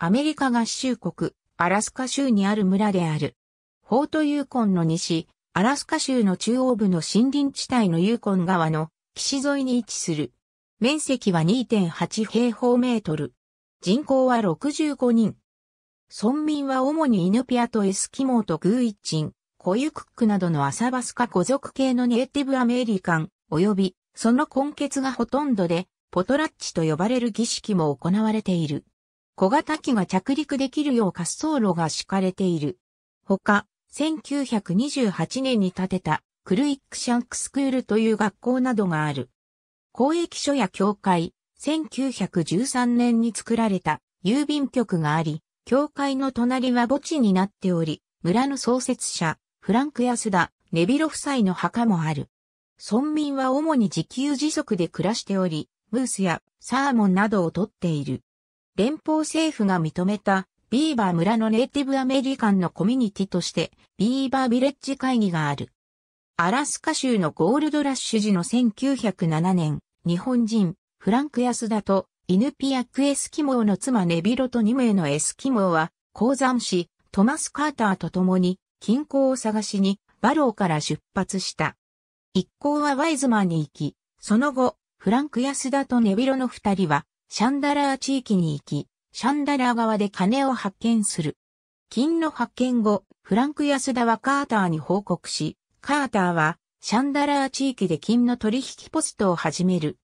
アメリカ合衆国、アラスカ州にある村である。フォートユーコンの西、アラスカ州の中央部の森林地帯のユーコン川の岸沿いに位置する。面積は2.8平方メートル。人口は65人。村民は主にイヌピアとエスキモーとグーイッチン、コユクックなどのアサバスカ古族系のネイティブアメリカン、及びその根結がほとんどで、ポトラッチと呼ばれる儀式も行われている。小型機が着陸できるよう滑走路が敷かれている。ほか、1928年に建てたクルイックシャンクスクールという学校などがある。公益所や教会、1913年に作られた郵便局があり、教会の隣は墓地になっており、村の創設者、フランク安田、ネビロ夫妻の墓もある。村民は主に自給自足で暮らしており、ムースやサーモンなどを取っている。連邦政府が認めたビーバー村のネイティブアメリカンのコミュニティとしてビーバービレッジ会議がある。アラスカ州のゴールドラッシュ時の1907年、日本人、フランク安田とイヌピアクエスキモーの妻ネビロと2名のエスキモーは、鉱山市トマス・カーターと共に金鉱を探しにバローから出発した。一行はワイズマンに行き、その後、フランクヤスダとネビロの二人はシャンダラー地域に行き、シャンダラー側で金を発見する。金の発見後、フランク安田はカーターに報告し、カーターはシャンダラー地域で金の取引ポストを始める。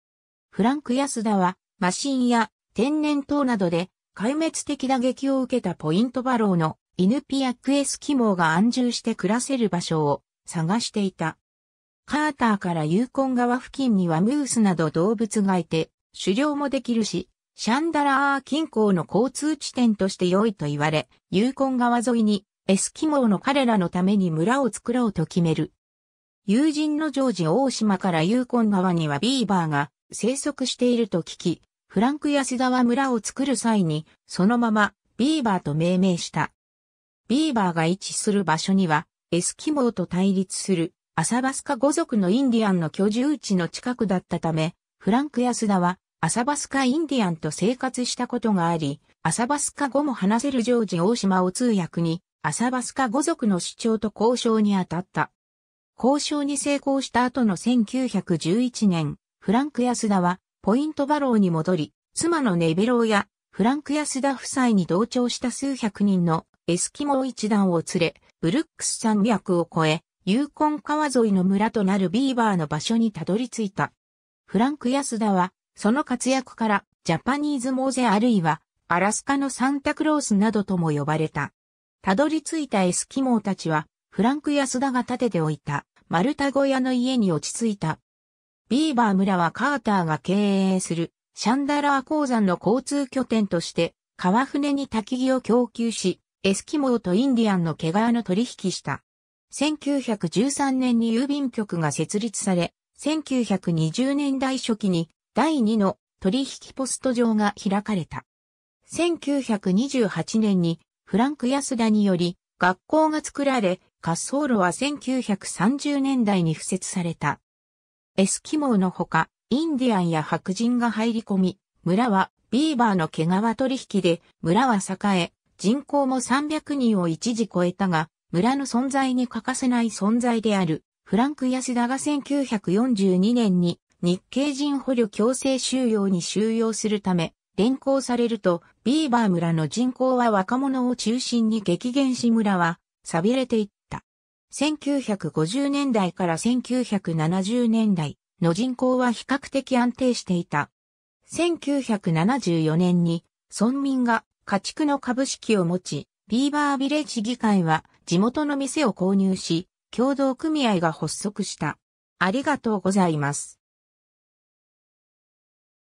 フランク安田はマシンや天然痘などで壊滅的打撃を受けたポイントバローのイヌピアクエスキモーが安住して暮らせる場所を探していた。カーターからユーコン川付近にはムースなど動物がいて、狩猟もできるし、シャンダラー近郊の交通地点として良いと言われ、ユーコン川沿いにエスキモーの彼らのために村を作ろうと決める。友人のジョージ大島からユーコン川にはビーバーが生息していると聞き、フランク安田は村を作る際に、そのままビーバーと命名した。ビーバーが位置する場所には、エスキモーと対立するアサバスカ語族のインディアンの居住地の近くだったため、フランク安田は、アサバスカインディアンと生活したことがあり、アサバスカ語も話せるジョージ大島を通訳に、アサバスカ語族の主張と交渉に当たった。交渉に成功した後の1911年、フランク安田は、ポイントバローに戻り、妻のネベローや、フランク安田夫妻に同調した数百人のエスキモー一団を連れ、ブルックス山脈を越え、ユーコン川沿いの村となるビーバーの場所にたどり着いた。フランク安田は、その活躍から、ジャパニーズモーゼあるいは、アラスカのサンタクロースなどとも呼ばれた。たどり着いたエスキモーたちは、フランク安田が建てておいた、マルタ小屋の家に落ち着いた。ビーバー村はカーターが経営する、シャンダラー鉱山の交通拠点として、川船に焚き木を供給し、エスキモーとインディアンの毛皮の取引した。1913年に郵便局が設立され、1920年代初期に第2の取引ポスト上が開かれた。1928年にフランク安田により学校が作られ、滑走路は1930年代に付設された。エスキモーのほか、インディアンや白人が入り込み、村はビーバーの毛皮取引で、村は栄え、人口も300人を一時超えたが、村の存在に欠かせない存在である。フランク安田が1942年に日系人捕虜強制収容に収容するため、連行されると、ビーバー村の人口は若者を中心に激減し村は、錆びれていった。1950年代から1970年代の人口は比較的安定していた。1974年に村民が家畜の株式を持ち、ビーバービレッジ議会は地元の店を購入し、協同組合が発足した。ありがとうございます。